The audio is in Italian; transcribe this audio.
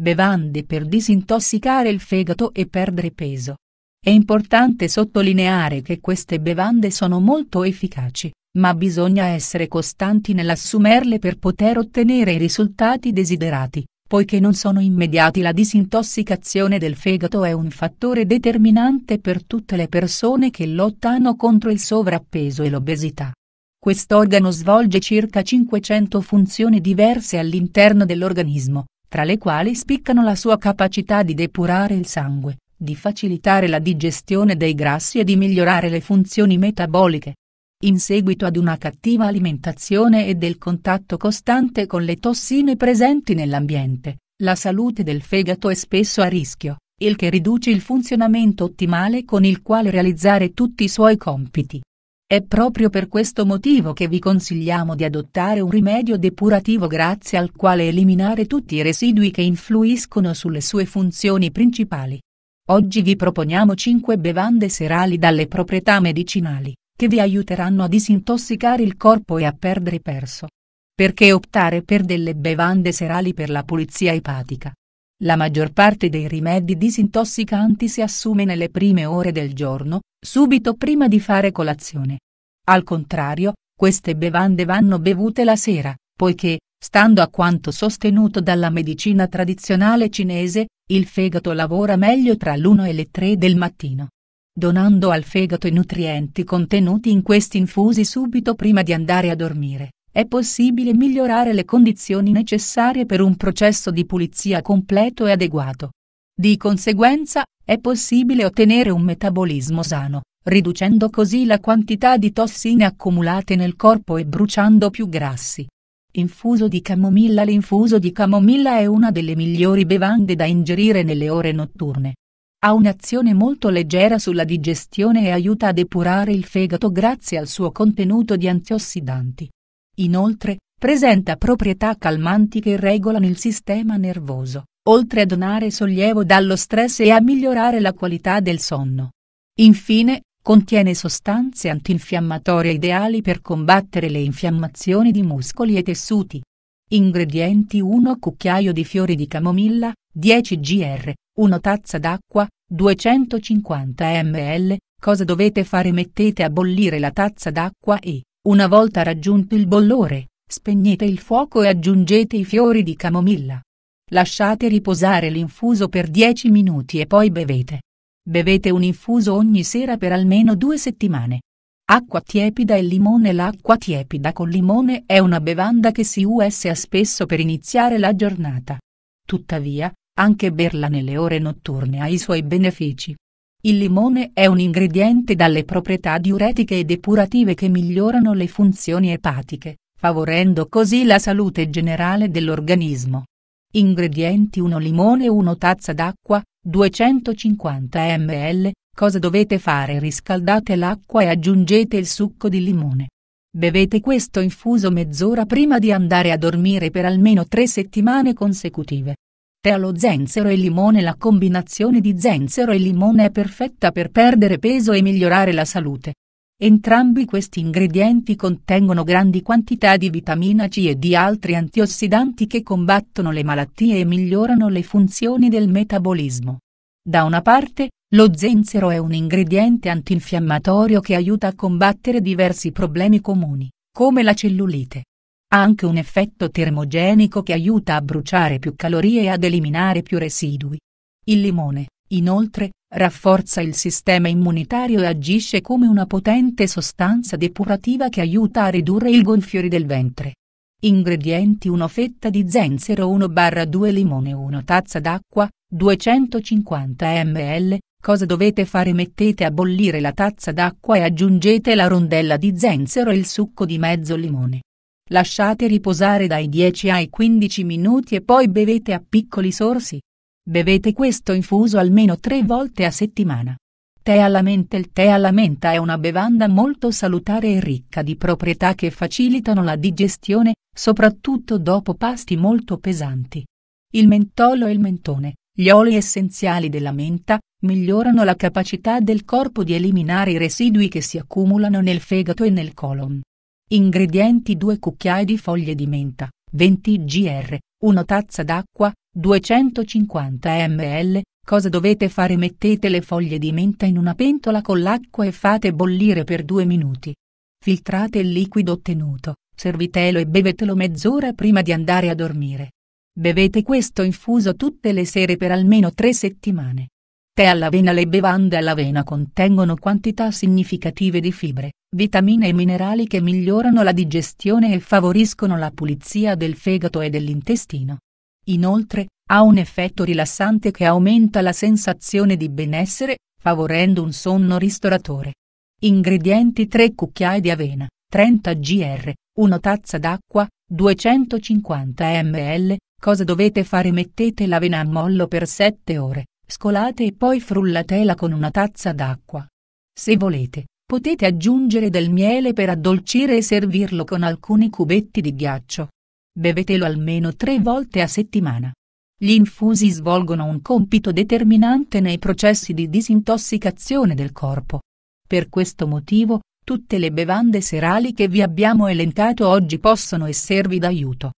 bevande per disintossicare il fegato e perdere peso. È importante sottolineare che queste bevande sono molto efficaci, ma bisogna essere costanti nell'assumerle per poter ottenere i risultati desiderati, poiché non sono immediati la disintossicazione del fegato è un fattore determinante per tutte le persone che lottano contro il sovrappeso e l'obesità. Quest'organo svolge circa 500 funzioni diverse all'interno dell'organismo, tra le quali spiccano la sua capacità di depurare il sangue, di facilitare la digestione dei grassi e di migliorare le funzioni metaboliche. In seguito ad una cattiva alimentazione e del contatto costante con le tossine presenti nell'ambiente, la salute del fegato è spesso a rischio, il che riduce il funzionamento ottimale con il quale realizzare tutti i suoi compiti. È proprio per questo motivo che vi consigliamo di adottare un rimedio depurativo grazie al quale eliminare tutti i residui che influiscono sulle sue funzioni principali. Oggi vi proponiamo 5 bevande serali dalle proprietà medicinali, che vi aiuteranno a disintossicare il corpo e a perdere perso. Perché optare per delle bevande serali per la pulizia epatica? La maggior parte dei rimedi disintossicanti si assume nelle prime ore del giorno, subito prima di fare colazione. Al contrario, queste bevande vanno bevute la sera, poiché, stando a quanto sostenuto dalla medicina tradizionale cinese, il fegato lavora meglio tra l'1 e le 3 del mattino. Donando al fegato i nutrienti contenuti in questi infusi subito prima di andare a dormire, è possibile migliorare le condizioni necessarie per un processo di pulizia completo e adeguato. Di conseguenza, è possibile ottenere un metabolismo sano, riducendo così la quantità di tossine accumulate nel corpo e bruciando più grassi. Infuso di camomilla L'infuso di camomilla è una delle migliori bevande da ingerire nelle ore notturne. Ha un'azione molto leggera sulla digestione e aiuta a depurare il fegato grazie al suo contenuto di antiossidanti. Inoltre, presenta proprietà calmanti che regolano il sistema nervoso, oltre a donare sollievo dallo stress e a migliorare la qualità del sonno. Infine, contiene sostanze antinfiammatorie ideali per combattere le infiammazioni di muscoli e tessuti. Ingredienti 1 cucchiaio di fiori di camomilla, 10 gr, 1 tazza d'acqua, 250 ml. Cosa dovete fare? Mettete a bollire la tazza d'acqua e una volta raggiunto il bollore, spegnete il fuoco e aggiungete i fiori di camomilla. Lasciate riposare l'infuso per 10 minuti e poi bevete. Bevete un infuso ogni sera per almeno due settimane. Acqua tiepida e limone L'acqua tiepida con limone è una bevanda che si usa spesso per iniziare la giornata. Tuttavia, anche berla nelle ore notturne ha i suoi benefici. Il limone è un ingrediente dalle proprietà diuretiche e depurative che migliorano le funzioni epatiche, favorendo così la salute generale dell'organismo. Ingredienti 1 limone 1 tazza d'acqua, 250 ml, cosa dovete fare? Riscaldate l'acqua e aggiungete il succo di limone. Bevete questo infuso mezz'ora prima di andare a dormire per almeno 3 settimane consecutive latte allo zenzero e limone La combinazione di zenzero e limone è perfetta per perdere peso e migliorare la salute. Entrambi questi ingredienti contengono grandi quantità di vitamina C e di altri antiossidanti che combattono le malattie e migliorano le funzioni del metabolismo. Da una parte, lo zenzero è un ingrediente antinfiammatorio che aiuta a combattere diversi problemi comuni, come la cellulite, ha anche un effetto termogenico che aiuta a bruciare più calorie e ad eliminare più residui. Il limone, inoltre, rafforza il sistema immunitario e agisce come una potente sostanza depurativa che aiuta a ridurre il gonfiore del ventre. Ingredienti 1 fetta di zenzero 1-2 limone 1 tazza d'acqua, 250 ml, cosa dovete fare mettete a bollire la tazza d'acqua e aggiungete la rondella di zenzero e il succo di mezzo limone. Lasciate riposare dai 10 ai 15 minuti e poi bevete a piccoli sorsi. Bevete questo infuso almeno tre volte a settimana. Tè alla menta Il tè alla menta è una bevanda molto salutare e ricca di proprietà che facilitano la digestione, soprattutto dopo pasti molto pesanti. Il mentolo e il mentone, gli oli essenziali della menta, migliorano la capacità del corpo di eliminare i residui che si accumulano nel fegato e nel colon. Ingredienti 2 cucchiai di foglie di menta, 20 gr, 1 tazza d'acqua, 250 ml. Cosa dovete fare? Mettete le foglie di menta in una pentola con l'acqua e fate bollire per 2 minuti. Filtrate il liquido ottenuto, servitelo e bevetelo mezz'ora prima di andare a dormire. Bevete questo infuso tutte le sere per almeno 3 settimane. Tè all'avena Le bevande all'avena contengono quantità significative di fibre, vitamine e minerali che migliorano la digestione e favoriscono la pulizia del fegato e dell'intestino. Inoltre, ha un effetto rilassante che aumenta la sensazione di benessere, favorendo un sonno ristoratore. Ingredienti 3 cucchiai di avena, 30 gr, 1 tazza d'acqua, 250 ml. Cosa dovete fare? Mettete l'avena a mollo per 7 ore, scolate e poi frullatela con una tazza d'acqua. Se volete, Potete aggiungere del miele per addolcire e servirlo con alcuni cubetti di ghiaccio. Bevetelo almeno tre volte a settimana. Gli infusi svolgono un compito determinante nei processi di disintossicazione del corpo. Per questo motivo, tutte le bevande serali che vi abbiamo elencato oggi possono esservi d'aiuto.